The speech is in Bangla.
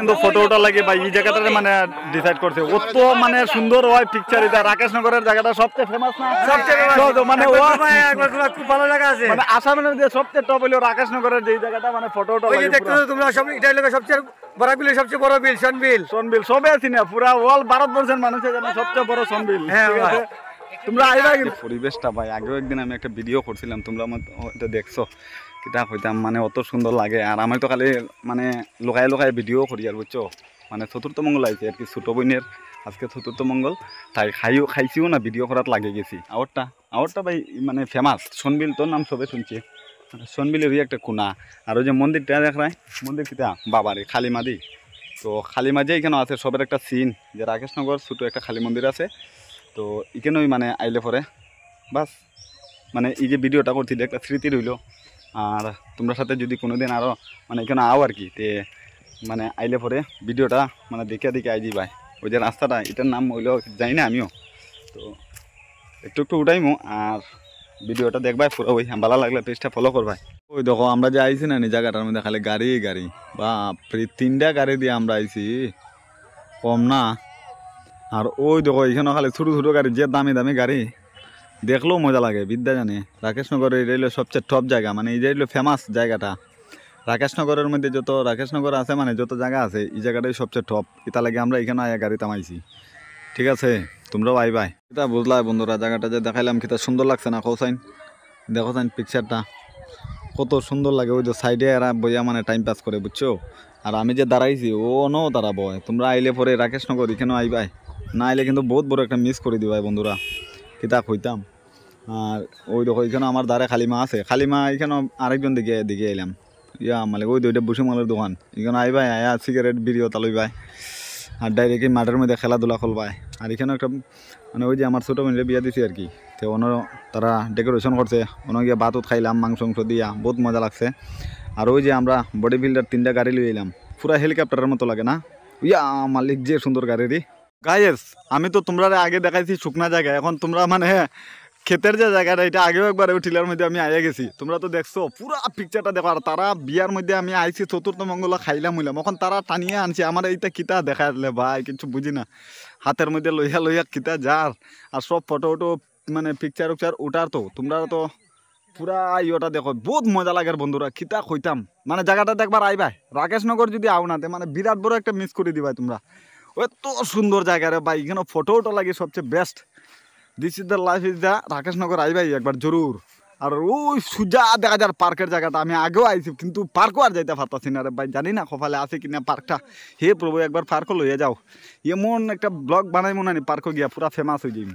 কিন্তু ফটোটা লাগে বা এই জায়গাটাতে মানে ডিসাইড করছে ও তো মানে সুন্দর হয় পিকচার এটা রাকেশ নগরের জায়গাটা সবচেয়ে ফেমাস না সবচেয়ে মানে ও খুব ভালো লাগা আছে মানে আসামের যে সবচেয়ে টপ হলো রাকেশ নগরের যে জায়গাটা মানে ফটো ওটা লাগে দেখতেছো তোমরা সব এটাই লাগে সবচেয়ে বড় বিল সবচেয়ে বড় বিল সনবিল সনবিল সবে আছে না পুরা ওয়াল ভারতবর্ষের মানুষের জন্য সবচেয়ে বড় সনবিল হ্যাঁ তোমরা আইবা কিন্তু পরিবেশটা ভাই আগেও একদিন আমি একটা ভিডিও করছিলাম তোমরা আমার এটা দেখছো কিতা হইতাম মানে অত সুন্দর লাগে আর আমি তো খালি মানে লোকায় লোকায় ভিডিও করি আর বুঝছো মানে চতুর্থ মঙ্গল আইছে আর কি ছোটো বোনের আজকে চতুর্থ মঙ্গল তাই খাইও খাইছিও না ভিডিও করার লাগে গেছি আওয়ারটা আওয়ারটা ভাই মানে ফেমাস সনবিল তোর নাম সবে শুনছি মানে সনবিলেরই একটা কুনা আর ওই যে মন্দিরটা দেখ দেখায় মন্দির কিতা বাবারে খালিমাদি তো খালিমাজি এখানে আছে সবের একটা সিন যে রাকেশনগর ছোটো একটা খালি মন্দির আছে তো ইকেনই মানে আইলে পরে বাস মানে এই যে ভিডিওটা করছিলে একটা স্মৃতি রইল আর তোমরা সাথে যদি কোনো দিন আরও মানে এখানে আও আর কি তে মানে আইলে পরে ভিডিওটা মানে দেখে দেখে আই দিবাই ওই যে রাস্তাটা এটার নাম হইলেও যাই না আমিও তো একটু একটু উঠাইমো আর ভিডিওটা দেখবাই পুরো ওই ভালো লাগলে পেজটা ফলো করবাই ওই দেখো আমরা যে আইছি না এই জায়গাটার মধ্যে খালি গাড়ি গাড়ি বা তিনটা গাড়ি দিয়ে আমরা আইছি কম না আর ওই দেখো এখানে খালি ছোটো ছোটো গাড়ি যে দামি দামি গাড়ি দেখলেও মজা লাগে বিদ্যা জানে রাকেশনগর এই হলো সবচেয়ে টপ জায়গা মানে এই হলো ফেমাস জায়গাটা রাকেশনগরের মধ্যে যত রাকেশনগর আছে মানে যত জায়গা আছে এই জায়গাটাই সবচেয়ে টপ এটা লাগে আমরা এখানে আয়া গাড়ি থামাইছি ঠিক আছে তোমরাও আই বাই এটা বুঝলা বন্ধুরা জায়গাটা যে দেখাইলাম খেতে সুন্দর লাগছে না কোসাইন দেখো সাইন পিকচারটা কত সুন্দর লাগে ওই যে সাইডে এরা বইয়া মানে টাইম পাস করে বুঝছো আর আমি যে দাঁড়াইছি ও অনও দাঁড়াবো তোমরা আইলে পরে রাকেশনগর এখানেও আইবাই না এলে কিন্তু বহুত বড় একটা মিস করে দিবাই বন্ধুরা কিতাব হইতাম আর ওই দেখো এখানে আমার দ্বারে খালিমা আছে খালিমা এখানে আরেকজন দিকে দিকে এলাম ইয়া মালিক ওই দুইটা বসে মালের দোকান এখানে ভাই আয়া সিগারেট বিড়িও তালুই ভাই আর ডাইরেক্ট এই মাঠের মধ্যে খেলাধুলা খোলবায় আর এখানে একটা মানে ওই যে আমার ছোটো মেয়েরা বিয়া দিছি আর কি তো অন্য তারা ডেকোরেশন করছে অন্য গিয়ে ভাতত খাইলাম মাংস মাংস দিয়া বহুত মজা লাগছে আর ওই যে আমরা বডি বিল্ডার তিনটা গাড়ি লিয়ে এলাম পুরা হেলিকপ্টারের মতো লাগে না ইয়া মালিক যে সুন্দর গাড়ি রি গায়েস আমি তো তোমরা আগে দেখাইছি শুকনা জায়গা এখন তোমরা মানে ক্ষেতের যে জায়গাটা এটা আগেও একবার ওই টিলার মধ্যে আমি আইয়া গেছি তোমরা তো দেখছো পুরা পিকচারটা দেখো আর তারা বিয়ার মধ্যে আমি আইছি চতুর্থ মঙ্গল খাইলাম হইলাম এখন তারা টানিয়ে আনছি আমার এইটা কিতা দেখা ভাই কিছু বুঝি না হাতের মধ্যে লইয়া লইয়া কিতা যার আর সব ফটো উটো মানে পিকচার উকচার উঠার তো তোমরা তো পুরা ইয়েটা দেখো বহুত মজা লাগে বন্ধুরা কিতা খইতাম মানে জায়গাটা দেখবার আইবাই রাকেশনগর যদি আও না মানে বিরাট বড় একটা মিস করে দিবাই তোমরা এত সুন্দর জায়গা রে ভাই এখানে ফটো ওটো লাগে সবচেয়ে best this is the life is the Rakeshnagar আই ভাই একবার জরুর আর ওই সুজা দেখা যার পার্কের জায়গাটা আমি আগেও আইছি কিন্তু পার্কও আর যাইতে পারতাছি না রে ভাই জানি না কপালে আছে কি না পার্কটা হে প্রভু একবার পার্কও লইয়া যাও এমন একটা ব্লগ বানাই মনে নি পার্কও গিয়া পুরা ফেমাস হয়ে যাই